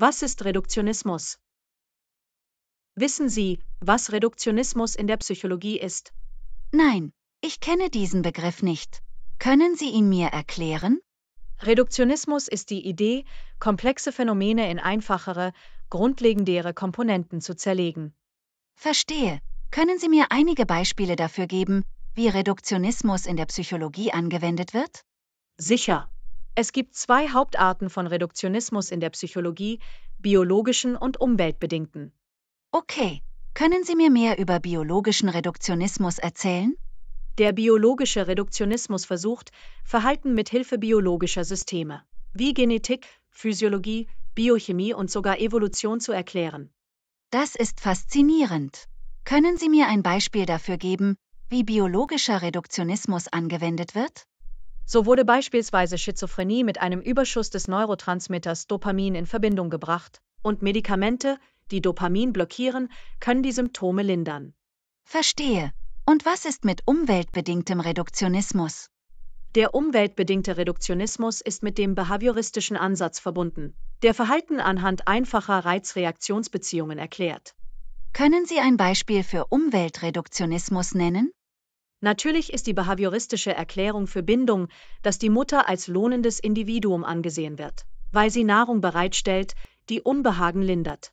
Was ist Reduktionismus? Wissen Sie, was Reduktionismus in der Psychologie ist? Nein, ich kenne diesen Begriff nicht. Können Sie ihn mir erklären? Reduktionismus ist die Idee, komplexe Phänomene in einfachere, grundlegendere Komponenten zu zerlegen. Verstehe. Können Sie mir einige Beispiele dafür geben, wie Reduktionismus in der Psychologie angewendet wird? Sicher. Es gibt zwei Hauptarten von Reduktionismus in der Psychologie, biologischen und umweltbedingten. Okay, können Sie mir mehr über biologischen Reduktionismus erzählen? Der biologische Reduktionismus versucht, Verhalten mit Hilfe biologischer Systeme, wie Genetik, Physiologie, Biochemie und sogar Evolution zu erklären. Das ist faszinierend. Können Sie mir ein Beispiel dafür geben, wie biologischer Reduktionismus angewendet wird? So wurde beispielsweise Schizophrenie mit einem Überschuss des Neurotransmitters Dopamin in Verbindung gebracht, und Medikamente, die Dopamin blockieren, können die Symptome lindern. Verstehe. Und was ist mit umweltbedingtem Reduktionismus? Der umweltbedingte Reduktionismus ist mit dem behavioristischen Ansatz verbunden, der Verhalten anhand einfacher Reizreaktionsbeziehungen erklärt. Können Sie ein Beispiel für Umweltreduktionismus nennen? Natürlich ist die behavioristische Erklärung für Bindung, dass die Mutter als lohnendes Individuum angesehen wird, weil sie Nahrung bereitstellt, die Unbehagen lindert.